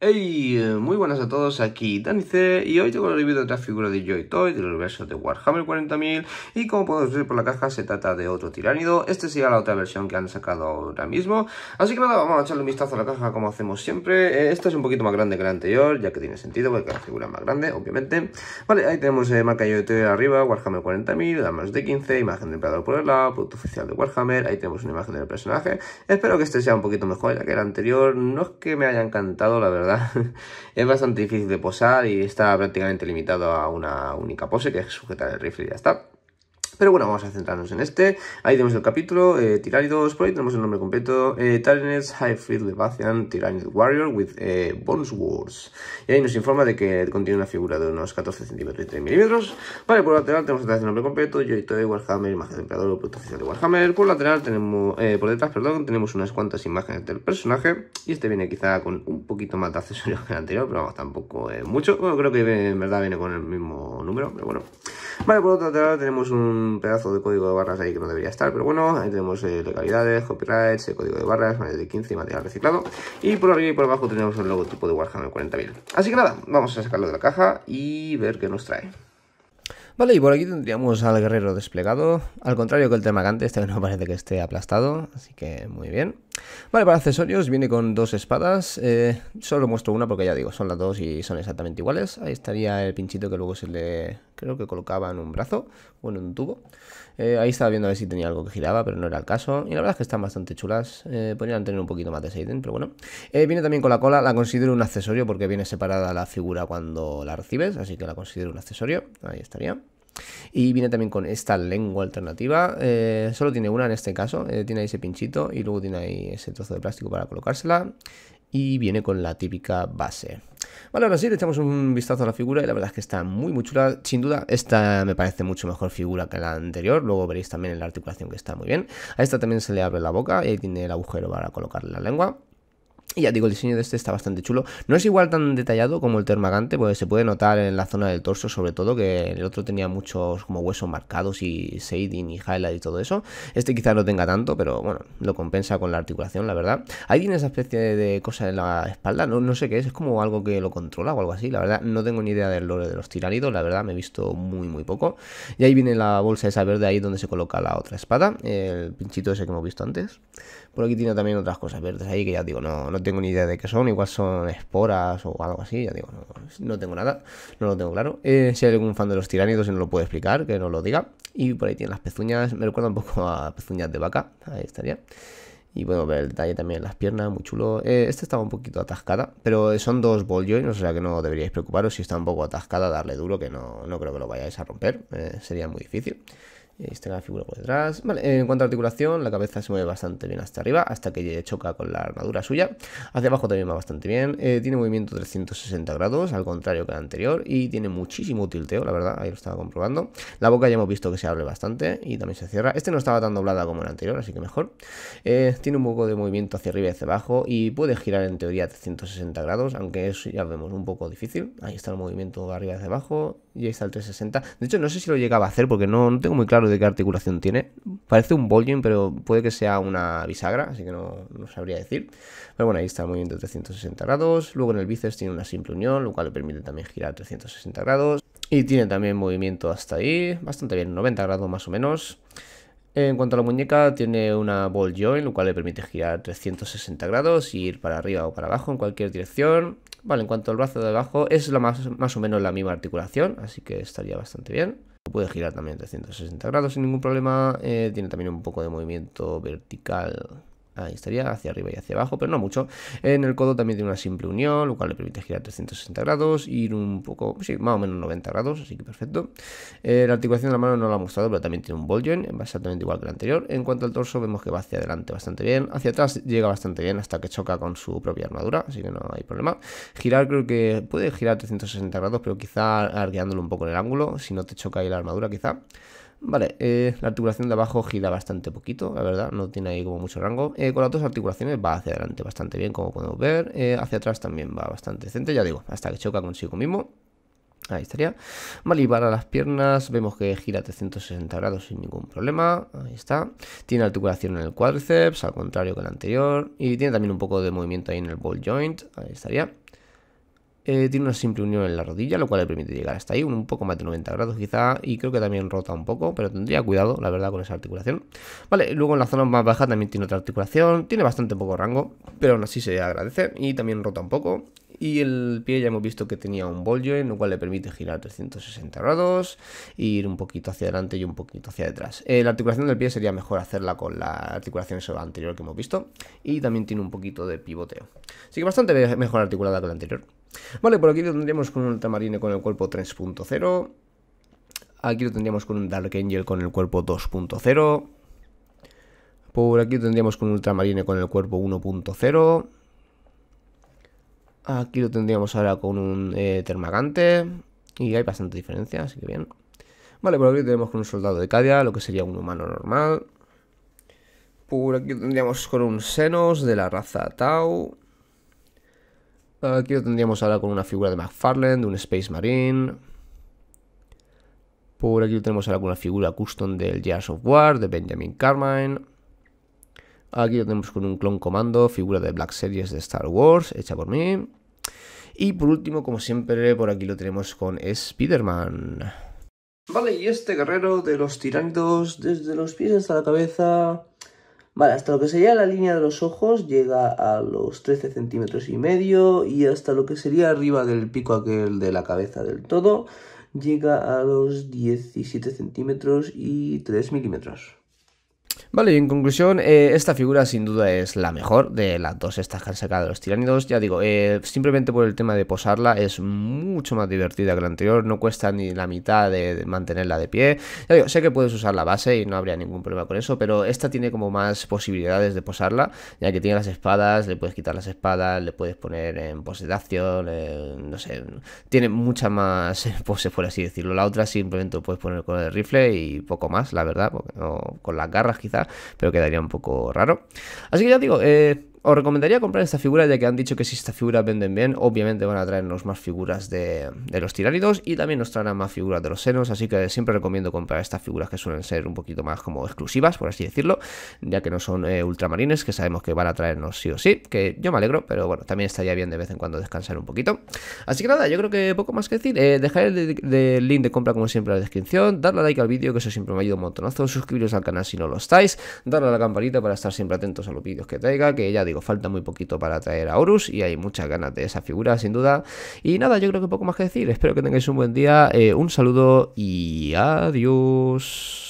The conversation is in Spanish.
Hey, eh, muy buenas a todos, aquí Dani C y hoy tengo el review de otra figura de Joy Toy del universo de Warhammer 40.000 y como podéis ver por la caja se trata de otro tiránido, este sería la otra versión que han sacado ahora mismo, así que nada, vamos a echarle un vistazo a la caja como hacemos siempre, eh, esta es un poquito más grande que la anterior, ya que tiene sentido porque la figura es más grande, obviamente, vale, ahí tenemos eh, marca Joy Toy arriba, Warhammer 40.000, más de 15, imagen del emperador por el lado, producto oficial de Warhammer, ahí tenemos una imagen del personaje, espero que este sea un poquito mejor ya que el anterior, no es que me haya encantado la verdad, es bastante difícil de posar y está prácticamente limitado a una única pose, que es sujetar el rifle y ya está. Pero bueno, vamos a centrarnos en este. Ahí tenemos el capítulo, eh, por ahí tenemos el nombre completo, eh, High Fleet Levathian, Warrior with eh, Bones Wars. Y ahí nos informa de que contiene una figura de unos 14 centímetros y 3 milímetros. Vale, por lateral tenemos el nombre completo, de Warhammer, imagen del emperador, producto oficial de Warhammer. Por lateral tenemos, eh, por detrás, perdón, tenemos unas cuantas imágenes del personaje. Y este viene quizá con un poquito más de accesorios que el anterior, pero vamos, tampoco mucho. creo que en verdad viene con el mismo número, pero bueno. Vale, por otro lateral tenemos un pedazo de código de barras ahí que no debería estar, pero bueno, ahí tenemos eh, legalidades, copyrights, eh, código de barras, de 15 material reciclado. Y por arriba y por abajo tenemos el logotipo de Warhammer 40.000. Así que nada, vamos a sacarlo de la caja y ver qué nos trae. Vale, y por aquí tendríamos al guerrero desplegado, al contrario que el antes este no parece que esté aplastado, así que muy bien. Vale, para accesorios viene con dos espadas, eh, solo muestro una porque ya digo, son las dos y son exactamente iguales. Ahí estaría el pinchito que luego se le, creo que colocaba en un brazo o en un tubo. Eh, ahí estaba viendo a ver si tenía algo que giraba, pero no era el caso. Y la verdad es que están bastante chulas, eh, podrían tener un poquito más de Seiden, pero bueno. viene también con la cola, la considero un accesorio porque viene separada la figura cuando la recibes, así que la considero un accesorio, ahí estaría. Y viene también con esta lengua alternativa. Eh, solo tiene una en este caso. Eh, tiene ahí ese pinchito y luego tiene ahí ese trozo de plástico para colocársela. Y viene con la típica base. Vale, ahora sí, le echamos un vistazo a la figura y la verdad es que está muy muy chula. Sin duda, esta me parece mucho mejor figura que la anterior. Luego veréis también en la articulación que está muy bien. A esta también se le abre la boca y ahí tiene el agujero para colocarle la lengua. Y ya digo, el diseño de este está bastante chulo. No es igual tan detallado como el termagante, Porque se puede notar en la zona del torso, sobre todo, que el otro tenía muchos como huesos marcados y shading y highlight y todo eso. Este quizá no tenga tanto, pero bueno, lo compensa con la articulación, la verdad. Ahí tiene esa especie de cosa en la espalda, no, sé qué es, es como algo que lo controla o algo así. La verdad, no tengo ni idea del lore de los tiránidos, la verdad, me he visto muy, muy poco. Y ahí viene la bolsa esa verde, ahí donde se coloca la otra espada, el pinchito ese que hemos visto antes. Por aquí tiene también otras cosas verdes ahí que ya digo, no, no tengo ni idea de qué son, igual son esporas o algo así, ya digo, no, tengo nada, no lo tengo claro. Eh, si hay algún fan de los tiránidos y no lo puede explicar, que no lo diga. Y por ahí tiene las pezuñas, me recuerda un poco a pezuñas de vaca, ahí estaría. Y bueno, ver el detalle también en las piernas, muy chulo. Este estaba un poquito atascada, pero son dos ball joints, o sea que no deberíais preocuparos si está un poco atascada, darle duro, que no, creo que lo vayáis a romper, eh, sería muy difícil. Está la figura por detrás. Vale, en cuanto a articulación, la cabeza se mueve bastante bien hasta arriba, hasta que choca con la armadura suya. Hacia abajo también va bastante bien. Eh, tiene movimiento 360 grados, al contrario que el anterior, y tiene muchísimo tilteo, la verdad, ahí lo estaba comprobando. La boca ya hemos visto que se abre bastante y también se cierra. Este no estaba tan doblada como el anterior, así que mejor. Eh, tiene un poco de movimiento hacia arriba y hacia abajo y puede girar en teoría 360 grados, aunque eso ya vemos un poco difícil. Ahí está el movimiento arriba y hacia abajo y está el 360. De hecho, no sé si lo llegaba a hacer porque no, tengo muy claro de qué articulación tiene. Parece un volume, pero puede que sea una bisagra, así que no, no sabría decir. Pero bueno, ahí está el movimiento de 360 grados. Luego en el bíceps tiene una simple unión, lo cual le permite también girar 360 grados. Y tiene también movimiento hasta ahí, bastante bien, 90 grados más o menos. En cuanto a la muñeca, tiene una ball joint, lo cual le permite girar 360 grados y ir para arriba o para abajo en cualquier dirección. Vale, en cuanto al brazo de abajo, es la más, más o menos la misma articulación, así que estaría bastante bien. Puede girar también 360 grados sin ningún problema. Eh, tiene también un poco de movimiento vertical Ahí estaría, hacia arriba y hacia abajo, pero no mucho. En el codo también tiene una simple unión, lo cual le permite girar 360 grados, ir un poco, sí, más o menos 90 grados, así que perfecto. Eh, la articulación de la mano no la ha mostrado, pero también tiene un ball joint, exactamente igual que el anterior. En cuanto al torso, vemos que va hacia adelante bastante bien, hacia atrás llega bastante bien hasta que choca con su propia armadura, así que no hay problema. Girar creo que puede girar 360 grados, pero quizá arqueándolo un poco en el ángulo, si no te choca ahí la armadura quizá. Vale, eh, la articulación de abajo gira bastante poquito, la verdad, no tiene ahí como mucho rango. Eh, con las dos articulaciones va hacia adelante bastante bien, como podemos ver. Eh, hacia atrás también va bastante decente, ya digo, hasta que choca consigo mismo. Ahí estaría. Vale, y para las piernas vemos que gira 360 grados sin ningún problema. Ahí está. Tiene articulación en el cuádriceps, al contrario que el anterior. Y tiene también un poco de movimiento ahí en el ball joint. Ahí estaría. Eh, tiene una simple unión en la rodilla, lo cual le permite llegar hasta ahí, un poco más de 90 grados quizá, y creo que también rota un poco, pero tendría cuidado, la verdad, con esa articulación. Vale, luego en la zona más baja también tiene otra articulación, tiene bastante poco rango, pero aún así se agradece, y también rota un poco. Y el pie ya hemos visto que tenía un bollo, en lo cual le permite girar 360 grados, ir un poquito hacia adelante y un poquito hacia detrás. Eh, la articulación del pie sería mejor hacerla con la articulación anterior que hemos visto. Y también tiene un poquito de pivoteo. Así que bastante mejor articulada que la anterior. Vale, por aquí lo tendríamos con un ultramarine con el cuerpo 3.0. Aquí lo tendríamos con un Dark Angel con el cuerpo 2.0. Por aquí lo tendríamos con un ultramarine con el cuerpo 1.0. Aquí lo tendríamos ahora con un eh, termagante. Y hay bastante diferencia, así que bien. Vale, por aquí tenemos con un soldado de Cadia, lo que sería un humano normal. Por aquí lo tendríamos con un Senos de la raza Tau. Aquí lo tendríamos ahora con una figura de McFarlane, de un Space Marine. Por aquí lo tenemos ahora con una figura custom del Gears of War, de Benjamin Carmine. Aquí lo tenemos con un clon comando, figura de Black Series de Star Wars, hecha por mí. Y por último, como siempre, por aquí lo tenemos con Spider-Man. Vale, y este guerrero de los tiránidos desde los pies hasta la cabeza... Vale, hasta lo que sería la línea de los ojos llega a los 13 centímetros y medio y hasta lo que sería arriba del pico aquel de la cabeza del todo llega a los 17 centímetros y 3 milímetros. Vale, y en conclusión, eh, esta figura sin duda es la mejor de las dos estas que han sacado los tiránidos. Ya digo, eh, simplemente por el tema de posarla es mucho más divertida que la anterior, no cuesta ni la mitad de, mantenerla de pie. Ya digo, sé que puedes usar la base y no habría ningún problema con eso, pero esta tiene como más posibilidades de posarla, ya que tiene las espadas, le puedes quitar las espadas, le puedes poner en pose de acción, eh, no sé, tiene mucha más pose por así decirlo. La otra simplemente lo puedes poner con el rifle y poco más, la verdad, con las garras quizás pero quedaría un poco raro. Así que ya digo, eh, os recomendaría comprar esta figura ya que han dicho que si estas figuras venden bien, obviamente van a traernos más figuras de, los tiránidos y también nos traerán más figuras de los senos, así que siempre recomiendo comprar estas figuras que suelen ser un poquito más como exclusivas, por así decirlo, ya que no son eh, ultramarines, que sabemos que van a traernos sí o sí, que yo me alegro, pero bueno, también estaría bien de vez en cuando descansar un poquito. Así que nada, yo creo que poco más que decir, eh, dejar el, link de compra como siempre en la descripción, darle like al vídeo, que eso siempre me ayuda un montonazo, suscribiros al canal si no lo estáis, darle a la campanita para estar siempre atentos a los vídeos que traiga, que ya digo, falta muy poquito para traer a Horus y hay muchas ganas de esa figura, sin duda. Y nada, yo creo que poco más que decir. Espero que tengáis un buen día, eh, un saludo y adiós.